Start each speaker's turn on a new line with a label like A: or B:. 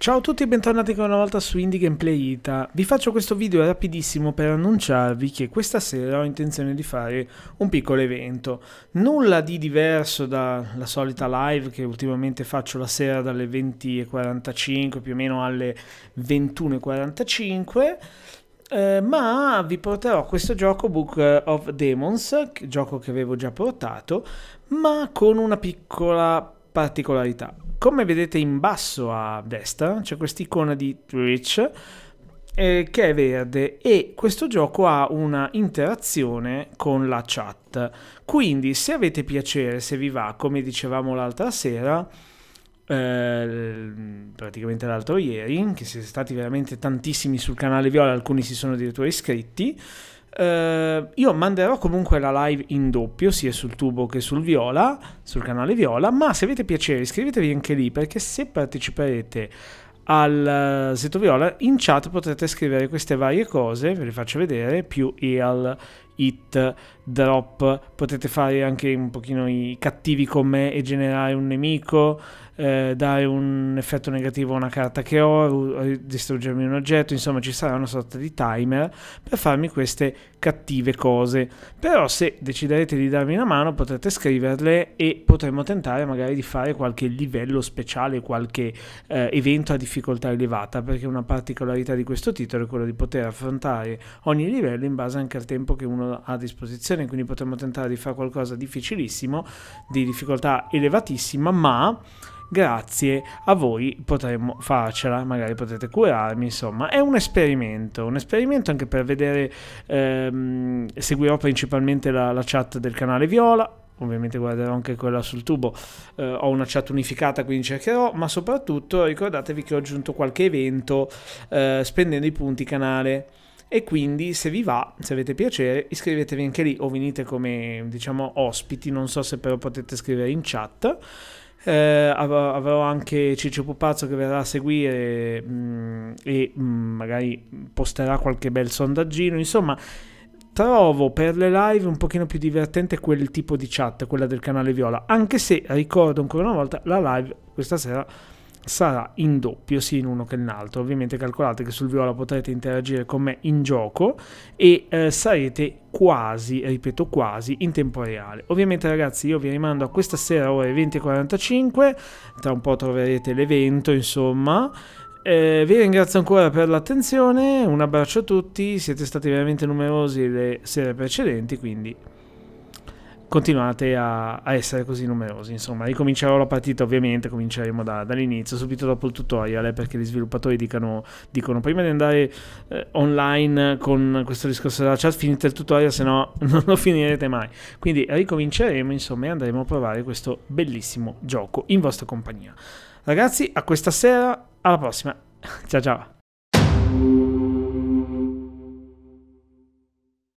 A: Ciao a tutti e bentornati ancora una volta su Indie Gameplay Ita. Vi faccio questo video rapidissimo per annunciarvi che questa sera ho intenzione di fare un piccolo evento. Nulla di diverso dalla solita live che ultimamente faccio la sera dalle 20.45 più o meno alle 21.45. Eh, ma vi porterò questo gioco Book of Demons, gioco che avevo già portato, ma con una piccola particolarità. Come vedete in basso a destra c'è quest'icona di Twitch eh, che è verde e questo gioco ha una interazione con la chat. Quindi se avete piacere, se vi va, come dicevamo l'altra sera, eh, praticamente l'altro ieri, che siete stati veramente tantissimi sul canale Viola, alcuni si sono addirittura iscritti, Uh, io manderò comunque la live in doppio, sia sul tubo che sul viola, sul canale viola, ma se avete piacere iscrivetevi anche lì perché se parteciperete al eh, sito viola in chat potrete scrivere queste varie cose, ve le faccio vedere, più EAL, hit, drop, potete fare anche un pochino i cattivi con me e generare un nemico eh, dare un effetto negativo a una carta che ho, eh, distruggermi un oggetto, insomma ci sarà una sorta di timer per farmi queste cattive cose. Però se deciderete di darmi una mano potrete scriverle e potremo tentare magari di fare qualche livello speciale, qualche eh, evento a difficoltà elevata, perché una particolarità di questo titolo è quella di poter affrontare ogni livello in base anche al tempo che uno ha a disposizione, quindi potremmo tentare di fare qualcosa di difficilissimo, di difficoltà elevatissima, ma grazie a voi potremmo farcela, magari potete curarmi, insomma è un esperimento, un esperimento anche per vedere, ehm, seguirò principalmente la, la chat del canale Viola, ovviamente guarderò anche quella sul tubo, eh, ho una chat unificata quindi cercherò, ma soprattutto ricordatevi che ho aggiunto qualche evento eh, spendendo i punti canale e quindi se vi va, se avete piacere, iscrivetevi anche lì o venite come diciamo ospiti, non so se però potete scrivere in chat eh, avrò, anche Ciccio Pupazzo che verrà a seguire mh, mm, e mh, mm, magari posterà qualche bel sondaggino. Insomma, trovo per le live un pochino più divertente quel tipo di chat, quella del canale Viola. Anche se ricordo ancora una volta, la live questa sera sarà in doppio, sia in uno che in altro. Ovviamente calcolate che sul Viola potrete interagire con me in gioco e eh, sarete quasi, ripeto quasi, in tempo reale. Ovviamente ragazzi io vi rimando a questa sera ore 20.45, tra un po' troverete l'evento insomma. Eh, vi ringrazio ancora per l'attenzione, un abbraccio a tutti, siete stati veramente numerosi le sere precedenti, quindi continuate a, a, essere così numerosi. Insomma, ricomincerò la partita ovviamente, cominceremo da, dall'inizio, subito dopo il tutorial, eh, perché gli sviluppatori dicano, dicono prima di andare eh, online con questo discorso della chat finite il tutorial, se no non lo finirete mai. Quindi ricominceremo insomma e andremo a provare questo bellissimo gioco in vostra compagnia. Ragazzi, a questa sera, alla prossima. Ciao ciao.